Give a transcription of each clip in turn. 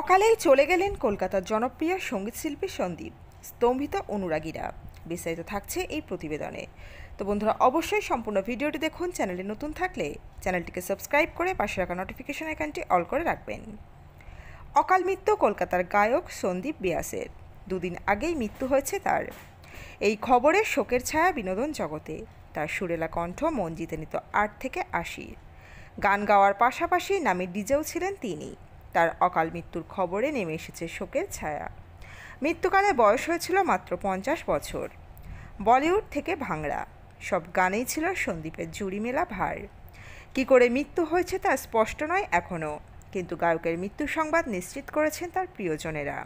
অকালেই চলে গেলেন কলকাতার জনপ্রিয় সঙ্গীতশিল্পী সন্দীপ স্তম্ভিত অনুরাগীরা বিস্তারিত থাকছে এই প্রতিবেদনে তো বন্ধুরা অবশ্যই সম্পূর্ণ ভিডিওটি দেখুন চ্যানেলে নতুন থাকলে চ্যানেলটিকে সাবস্ক্রাইব করে পাশে রাখা নোটিফিকেশন আইকনটি অল করে রাখবেন অকাল মৃত্যু কলকাতার গায়ক সন্দীপ বিয়াসের দুদিন আগেই মৃত্যু হয়েছে তার এই খবরে শোকের ছায়া বিনোদন জগতে তার সুরেলা কণ্ঠ মন জিতে নিত আট থেকে আশি গান গাওয়ার পাশাপাশি নামে ডিজেও ছিলেন তিনি তার অকাল মৃত্যুর খবরে নেমে এসেছে শোকের ছায়া মৃত্যুকালে বয়স হয়েছিল মাত্র পঞ্চাশ বছর বলিউড থেকে ভাংড়া সব গানেই ছিল সন্দীপের জুড়ি মেলা ভার কি করে মৃত্যু হয়েছে তা স্পষ্ট নয় এখনও কিন্তু গায়কের মৃত্যু সংবাদ নিশ্চিত করেছেন তার প্রিয়জনেরা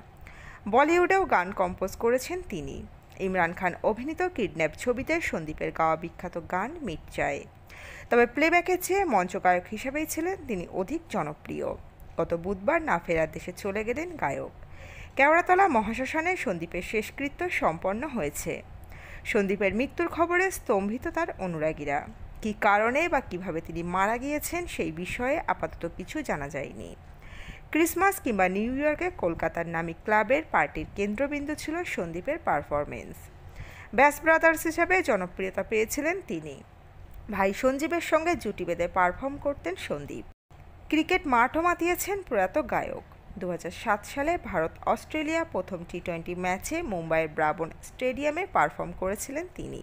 বলিউডেও গান কম্পোজ করেছেন তিনি ইমরান খান অভিনীত কিডন্যাপ ছবিতে সন্দীপের গাওয়া বিখ্যাত গান মিট চায় তবে প্লেব্যাকের চেয়ে মঞ্চ গায়ক হিসেবেই ছিলেন তিনি অধিক জনপ্রিয় গত বুধবার না ফেরার দেশে চলে গেলেন গায়ক কেওড়াতলা মহাশ্মশানে সন্দীপের শেষকৃত্য সম্পন্ন হয়েছে সন্দীপের মৃত্যুর খবরে স্তম্ভিত তার অনুরাগীরা কি কারণে বা কিভাবে তিনি মারা গিয়েছেন সেই বিষয়ে আপাতত কিছু জানা যায়নি ক্রিসমাস কিংবা নিউ ইয়র্কে কলকাতার নামী ক্লাবের পার্টির কেন্দ্রবিন্দু ছিল সন্দীপের পারফরমেন্স ব্যাস ব্রাদার্স হিসাবে জনপ্রিয়তা পেয়েছিলেন তিনি ভাই সঞ্জীবের সঙ্গে জুটি বেঁধে পারফর্ম করতেন সন্দীপ ক্রিকেট মাঠও মাতিয়েছেন প্রয়াত গায়ক দু সালে ভারত অস্ট্রেলিয়া প্রথম টি টোয়েন্টি ম্যাচে মুম্বাইয়ের ব্রাবন স্টেডিয়ামে পারফর্ম করেছিলেন তিনি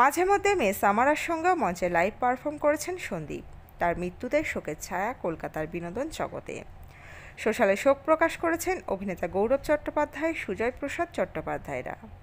মাঝে মধ্যে মেস আমারার সঙ্গেও মঞ্চে লাইভ পারফর্ম করেছেন সন্দীপ তার মৃত্যুতে শোকের ছায়া কলকাতার বিনোদন জগতে সোশ্যালে শোক প্রকাশ করেছেন অভিনেতা গৌরব চট্টোপাধ্যায় সুজয় প্রসাদ চট্টোপাধ্যায়রা